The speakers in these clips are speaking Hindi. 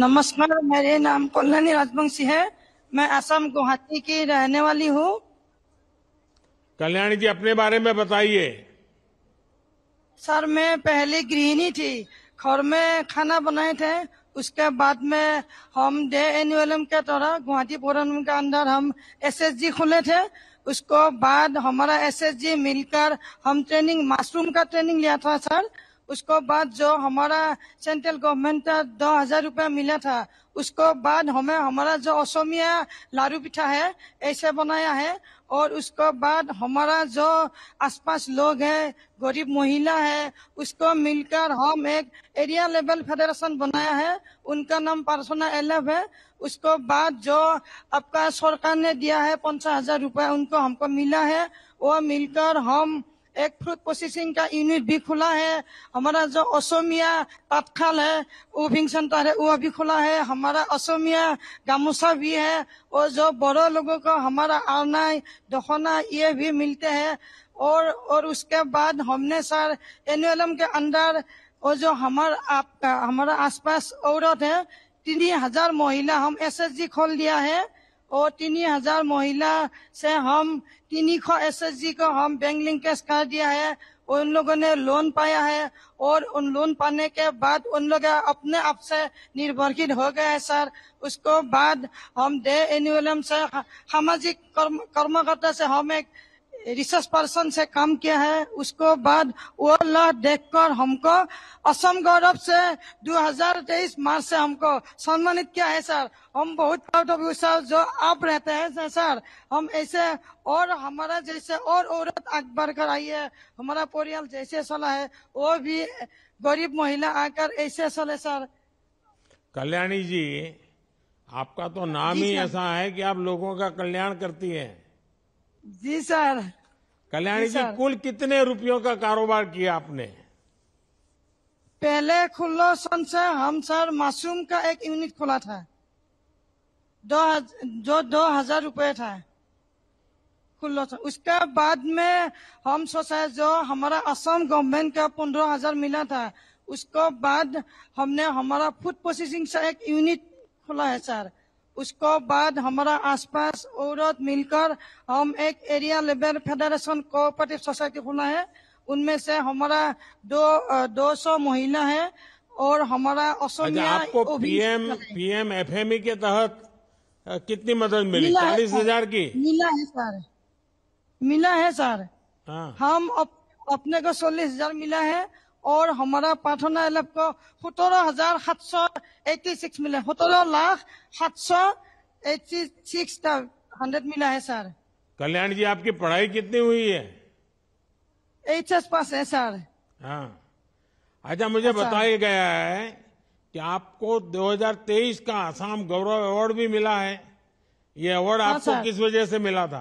नमस्कार मेरे नाम कल्याणी राजवंशी है मैं असम गुवाहाटी की रहने वाली हूँ कल्याणी जी अपने बारे में बताइए सर मैं पहले गृहिणी थी घर में खाना बनाए थे उसके बाद में हम डे एनुअलम के तरह गुवाहाटी फोरम के अंदर हम एसएसजी खोले थे उसको बाद हमारा एसएसजी मिलकर हम ट्रेनिंग मशरूम का ट्रेनिंग लिया था सर उसको बाद जो हमारा सेंट्रल गवर्नमेंट का दो हजार रुपया मिला था उसको बाद हमें हमारा जो असमिया लारू पिठा है ऐसे बनाया है और उसको बाद हमारा जो आसपास लोग है गरीब महिला है उसको मिलकर हम एक एरिया लेवल फेडरेशन बनाया है उनका नाम पार्सोना एलव है उसको बाद जो आपका सरकार ने दिया है पंचायत हजार रुपया उनको हमको मिला है वो मिलकर हम এক ফ্ৰুট পঁচিছ ইঞ্চা ইউনিট বি খোলা হে আমাৰ যে অসমীয়া তাঁতশাল হে উভিং চেণ্টাৰ হে উ বি খোলা হে আমাৰ অসমীয়া গামোচা বি হে অ য বড়ো লোক আমাৰ আওনাই দখনা ইয়ে বি মিলতে হে অকে বাদ হমনে ছাৰ এন এল এম কে আণ্ডাৰ অ য আমাৰ আমাৰ আছ পাছ ঔৰত হে তিনি হাজাৰ মহিলা হম এছ এছ জি খোল দিয়া হে और तीन हजार महिला से हम तीन सौ एस एस जी को हम बैंक लिंकेज कर दिया है उन लोगों ने लोन पाया है और उन लोन पाने के बाद उन लोग अपने आप से निर्भरशील हो गए हैं सर उसको बाद हम दे एनुअलम से सामाजिक कर्म, कर्मकर्ता से हम एक रिसर्च पर्सन से काम किया है उसको बाद वो लॉ देखकर हमको असम गौरव से 2023 मार्च से हमको सम्मानित किया है सर हम बहुत प्राउड ऑफ यू सर जो आप रहते हैं सर हम ऐसे और हमारा जैसे और औरत आगे बढ़कर आई है हमारा परिवार जैसे चला है वो भी गरीब महिला आकर ऐसे चले सर कल्याणी जी आपका तो नाम ही ऐसा है कि आप लोगों का कल्याण करती है जी सर कल्याणी जी, जी कुल कितने रुपयों का कारोबार किया आपने पहले खुल्लो सन से हम सर मासूम का एक यूनिट खुला था दो जो दो हजार रुपये था खुल्लो सन उसके बाद में हम सोचा जो हमारा असम गवर्नमेंट का पंद्रह हजार मिला था उसको बाद हमने हमारा फूड प्रोसेसिंग से एक यूनिट खुला है सर उसको बाद हमारा आसपास औरत मिलकर हम एक area labour federation cooperative society खोला है उनमें से हमारा दो दो सौ महिला है और हमारा असमिया अच्छा, आपको पीएम पीएम एफएमई के तहत कितनी मदद मिली चालीस हजार की मिला है सर मिला है सर हाँ। हम अप, अपने को चालीस हजार मिला है और हमारा प्रार्थना एलप को सत्रह हजार सात सौ एट्टी सिक्स मिला सत्रह लाख सात सौ एट्टी सिक्स हंड्रेड मिला है सर कल्याण जी आपकी पढ़ाई कितनी हुई है एच एस पास है सर हाँ अच्छा मुझे अच्छा। बताया गया है कि आपको 2023 का आसाम गौरव अवार्ड भी मिला है ये अवार्ड हाँ आपको किस वजह से मिला था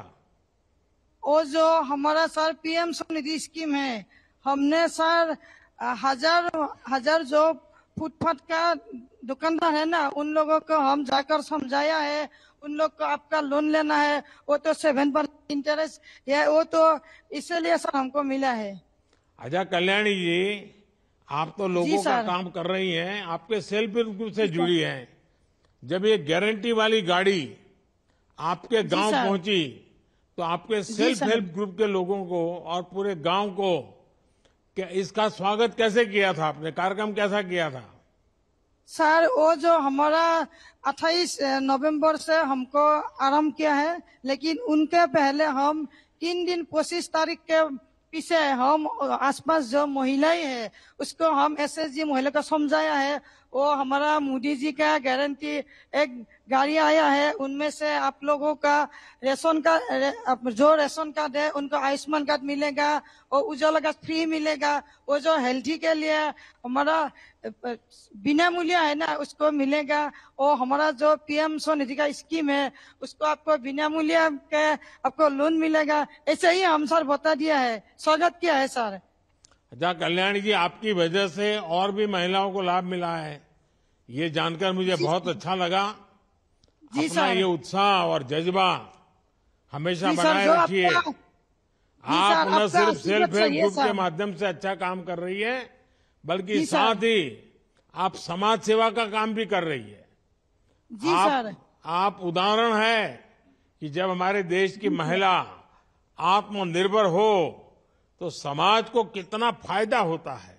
वो जो हमारा सर पीएम स्वनिधि स्कीम है हमने सर हजार हजार जो फुटपाथ का दुकानदार है ना उन लोगों को हम जाकर समझाया है उन लोग को आपका लोन लेना है वो तो सेवन परसेंट इंटरेस्ट है वो तो इसलिए सर हमको मिला है अच्छा कल्याणी जी आप तो लोगों का काम कर रही हैं आपके सेल्फ हेल्प ग्रुप से जुड़ी हैं जब ये गारंटी वाली गाड़ी आपके गांव पहुंची तो आपके सेल्फ हेल्प ग्रुप के लोगों को और पूरे गांव को क्या इसका स्वागत कैसे किया था आपने कार्यक्रम कैसा किया था सर वो जो हमारा 28 नवंबर से हमको आरंभ किया है लेकिन उनके पहले हम तीन दिन पच्चीस तारीख के पीछे हम आसपास जो महिलाएं हैं उसको हम एसएसजी महिला को समझाया है वो हमारा मोदी जी का गारंटी एक गाड़ी आया है उनमें से आप लोगों का रेशन का रे, जो रेशन कार्ड है उनको आयुष्मान कार्ड मिलेगा और उज्ज्वला कार्ड फ्री मिलेगा वो जो हेल्थी के लिए हमारा बिना मूल्य है ना उसको मिलेगा और हमारा जो पीएम स्वनिधि का स्कीम है उसको आपको बिना मूल्य के आपको लोन मिलेगा ऐसे ही हम सर बता दिया है स्वागत किया है सर अच्छा कल्याण जी आपकी वजह से और भी महिलाओं को लाभ मिला है ये जानकर मुझे बहुत अच्छा लगा जी अपना ये उत्साह और जज्बा हमेशा बनाए रखिए आप न सिर्फ सेल्फ हेल्प ग्रुप के माध्यम से अच्छा काम कर रही है बल्कि साथ ही आप समाज सेवा का काम भी कर रही है जी आप, सर आप उदाहरण है कि जब हमारे देश की महिला आत्मनिर्भर हो तो समाज को कितना फायदा होता है